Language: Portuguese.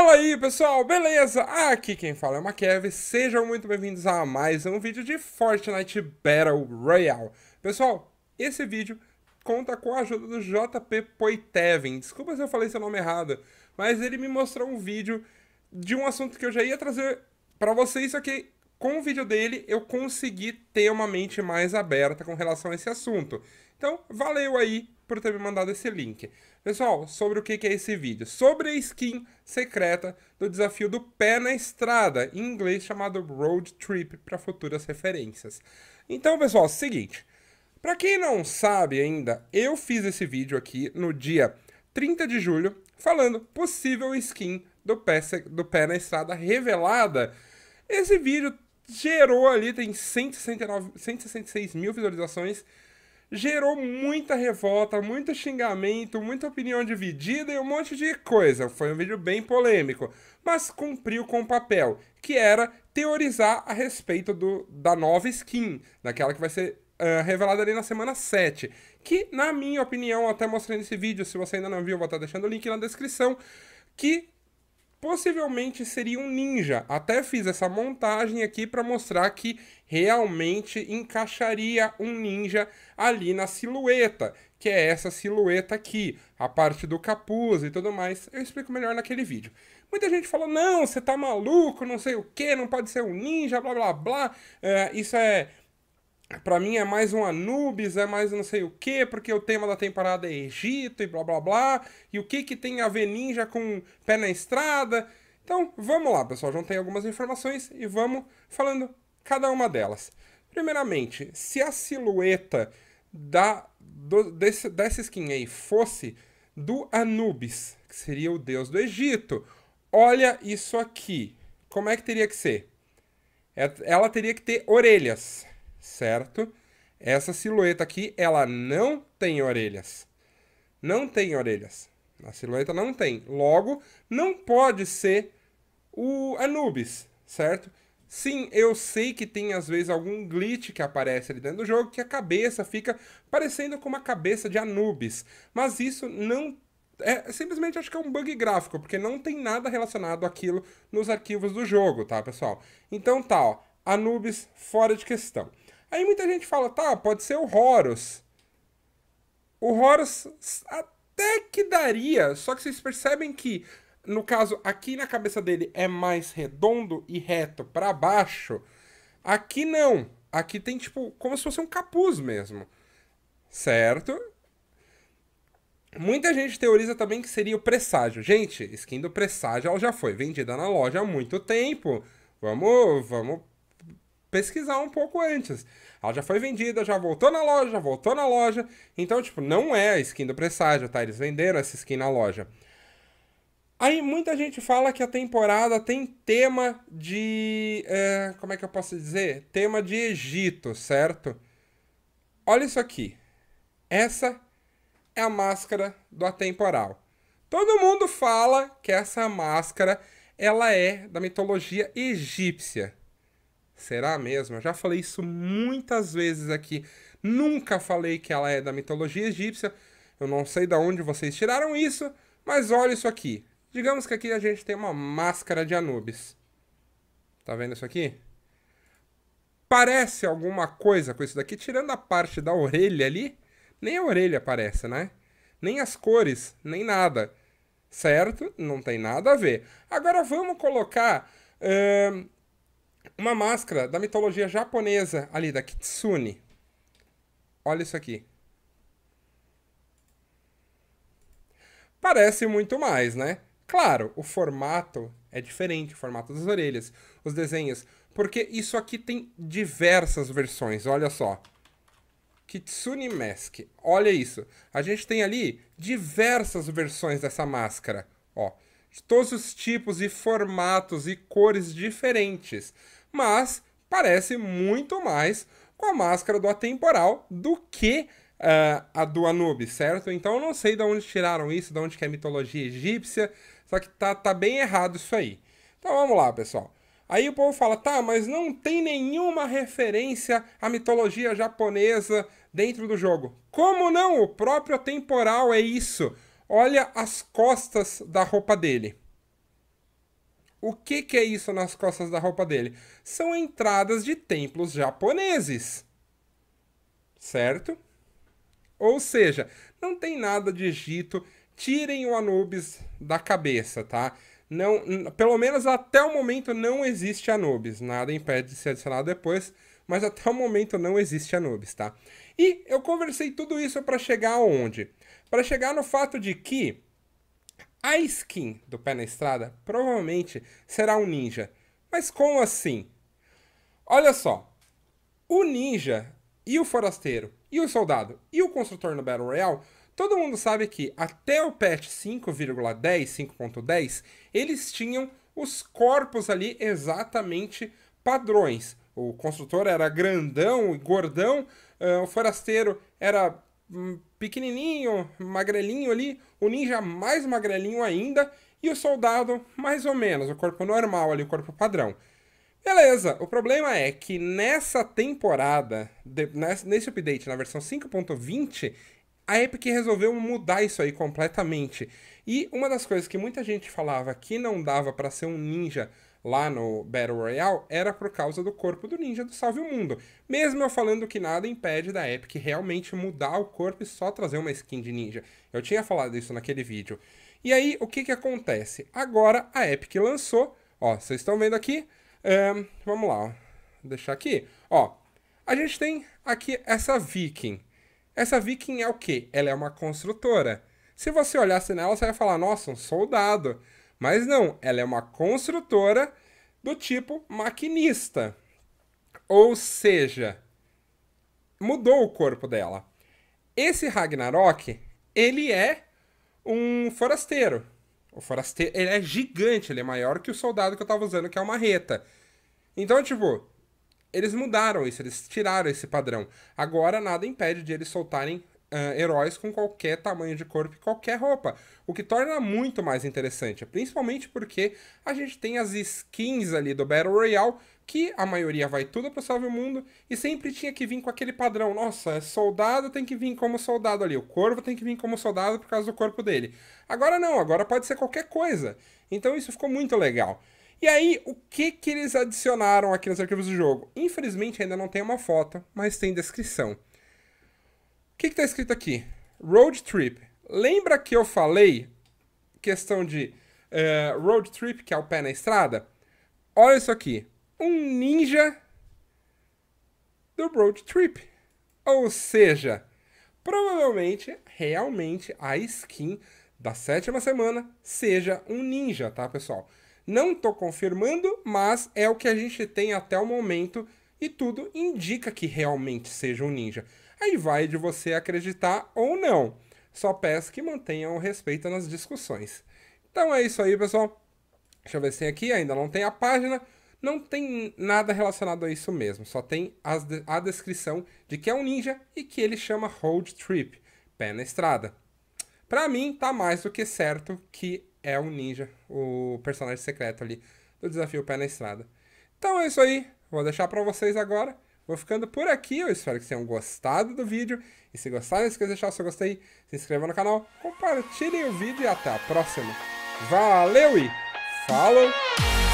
Fala aí pessoal, beleza? Aqui quem fala é o Makev, sejam muito bem-vindos a mais um vídeo de Fortnite Battle Royale. Pessoal, esse vídeo conta com a ajuda do JP Poitevin, desculpa se eu falei seu nome errado, mas ele me mostrou um vídeo de um assunto que eu já ia trazer para vocês, só que com o vídeo dele eu consegui ter uma mente mais aberta com relação a esse assunto. Então, valeu aí por ter me mandado esse link. Pessoal, sobre o que é esse vídeo? Sobre a skin secreta do desafio do pé na estrada, em inglês chamado Road Trip, para futuras referências. Então, pessoal, é seguinte. Para quem não sabe ainda, eu fiz esse vídeo aqui no dia 30 de julho, falando possível skin do pé, do pé na estrada revelada. Esse vídeo gerou ali, tem 169, 166 mil visualizações gerou muita revolta, muito xingamento, muita opinião dividida e um monte de coisa. Foi um vídeo bem polêmico, mas cumpriu com o papel, que era teorizar a respeito do, da nova skin, daquela que vai ser uh, revelada ali na semana 7. Que, na minha opinião, até mostrei nesse vídeo, se você ainda não viu, vou estar deixando o link na descrição, que possivelmente seria um ninja. Até fiz essa montagem aqui para mostrar que realmente encaixaria um ninja ali na silhueta, que é essa silhueta aqui, a parte do capuz e tudo mais. Eu explico melhor naquele vídeo. Muita gente falou, não, você tá maluco, não sei o que, não pode ser um ninja, blá blá blá, é, isso é para mim é mais um Anubis, é mais não sei o que, porque o tema da temporada é Egito e blá blá blá, e o que que tem a ver ninja com pé na estrada. Então, vamos lá, pessoal, já tem algumas informações e vamos falando cada uma delas. Primeiramente, se a silhueta da do, desse, dessa skin aí fosse do Anubis, que seria o deus do Egito, olha isso aqui. Como é que teria que ser? É, ela teria que ter orelhas certo? Essa silhueta aqui, ela não tem orelhas. Não tem orelhas. A silhueta não tem. Logo, não pode ser o Anubis, certo? Sim, eu sei que tem às vezes algum glitch que aparece ali dentro do jogo que a cabeça fica parecendo com uma cabeça de Anubis, mas isso não é simplesmente acho que é um bug gráfico, porque não tem nada relacionado àquilo nos arquivos do jogo, tá, pessoal? Então tá, ó, Anubis fora de questão. Aí muita gente fala, tá, pode ser o Horus. O Horus até que daria, só que vocês percebem que, no caso, aqui na cabeça dele é mais redondo e reto para baixo. Aqui não. Aqui tem tipo como se fosse um capuz mesmo. Certo? Muita gente teoriza também que seria o presságio. Gente, skin do presságio ela já foi vendida na loja há muito tempo. Vamos, vamos pesquisar um pouco antes. Ela já foi vendida, já voltou na loja, já voltou na loja. Então, tipo, não é a skin do Presságio, tá? Eles venderam essa skin na loja. Aí muita gente fala que a temporada tem tema de. É, como é que eu posso dizer? Tema de Egito, certo? Olha isso aqui. Essa é a máscara do Atemporal. Todo mundo fala que essa máscara ela é da mitologia egípcia. Será mesmo? Eu já falei isso muitas vezes aqui. Nunca falei que ela é da mitologia egípcia. Eu não sei de onde vocês tiraram isso, mas olha isso aqui. Digamos que aqui a gente tem uma máscara de Anubis. Tá vendo isso aqui? Parece alguma coisa com isso daqui, tirando a parte da orelha ali. Nem a orelha parece, né? Nem as cores, nem nada. Certo? Não tem nada a ver. Agora vamos colocar. Uh uma máscara da mitologia japonesa ali, da Kitsune. Olha isso aqui. Parece muito mais, né? Claro, o formato é diferente, o formato das orelhas, os desenhos, porque isso aqui tem diversas versões, olha só. Kitsune Mask, olha isso. A gente tem ali diversas versões dessa máscara, ó de todos os tipos e formatos e cores diferentes, mas parece muito mais com a máscara do Atemporal do que uh, a do Anubis, certo? Então eu não sei de onde tiraram isso, de onde que é mitologia egípcia, só que tá, tá bem errado isso aí. Então vamos lá, pessoal. Aí o povo fala, tá, mas não tem nenhuma referência à mitologia japonesa dentro do jogo. Como não? O próprio Atemporal é isso. Olha as costas da roupa dele. O que, que é isso nas costas da roupa dele? São entradas de templos japoneses. Certo? Ou seja, não tem nada de Egito. Tirem o Anubis da cabeça, tá? Não, pelo menos até o momento não existe Anubis. Nada impede de ser adicionado depois, mas até o momento não existe Anubis, tá? E eu conversei tudo isso para chegar aonde? para chegar no fato de que a skin do Pé na Estrada provavelmente será um ninja. Mas como assim? Olha só, o ninja e o forasteiro e o soldado e o construtor no Battle Royale, todo mundo sabe que até o patch 5,10, 5.10, eles tinham os corpos ali exatamente padrões. O construtor era grandão e gordão, uh, o forasteiro era hum, pequenininho, magrelinho ali, o ninja mais magrelinho ainda e o soldado mais ou menos, o corpo normal ali, o corpo padrão. Beleza, o problema é que nessa temporada, de, nesse update, na versão 5.20, a Epic resolveu mudar isso aí completamente. E uma das coisas que muita gente falava que não dava para ser um ninja lá no Battle Royale era por causa do corpo do ninja do Salve o Mundo. Mesmo eu falando que nada impede da Epic realmente mudar o corpo e só trazer uma skin de ninja. Eu tinha falado isso naquele vídeo. E aí, o que que acontece? Agora a Epic lançou, ó, vocês estão vendo aqui? Um, vamos lá, ó. deixar aqui. Ó, a gente tem aqui essa Viking. Essa Viking é o quê? Ela é uma construtora. Se você olhasse nela, você ia falar, nossa, um soldado. Mas não, ela é uma construtora do tipo maquinista. Ou seja, mudou o corpo dela. Esse Ragnarok, ele é um forasteiro. O forasteiro, ele é gigante, ele é maior que o soldado que eu tava usando, que é uma reta. Então, tipo, eles mudaram isso, eles tiraram esse padrão. Agora nada impede de eles soltarem uh, heróis com qualquer tamanho de corpo e qualquer roupa, o que torna muito mais interessante, principalmente porque a gente tem as skins ali do Battle Royale, que a maioria vai tudo pro Salve o Mundo e sempre tinha que vir com aquele padrão, nossa, soldado tem que vir como soldado ali, o corvo tem que vir como soldado por causa do corpo dele. Agora não, agora pode ser qualquer coisa. Então isso ficou muito legal. E aí, o que que eles adicionaram aqui nos arquivos do jogo? Infelizmente ainda não tem uma foto, mas tem descrição que está escrito aqui? Road trip. Lembra que eu falei questão de uh, road trip, que é o pé na estrada? Olha isso aqui. Um ninja do road trip. Ou seja, provavelmente, realmente, a skin da sétima semana seja um ninja, tá, pessoal? Não estou confirmando, mas é o que a gente tem até o momento e tudo indica que realmente seja um ninja. Aí vai de você acreditar ou não. Só peço que mantenham o respeito nas discussões. Então é isso aí, pessoal. Deixa eu ver se tem aqui, ainda não tem a página. Não tem nada relacionado a isso mesmo, só tem de a descrição de que é um ninja e que ele chama Road Trip, pé na estrada. Para mim, tá mais do que certo que é um ninja, o personagem secreto ali do desafio pé na estrada. Então é isso aí. Vou deixar para vocês agora. Vou ficando por aqui. Eu espero que tenham gostado do vídeo. E se gostaram, não esqueça de deixar o seu gostei. Se inscreva no canal. Compartilhem o vídeo e até a próxima. Valeu e falou!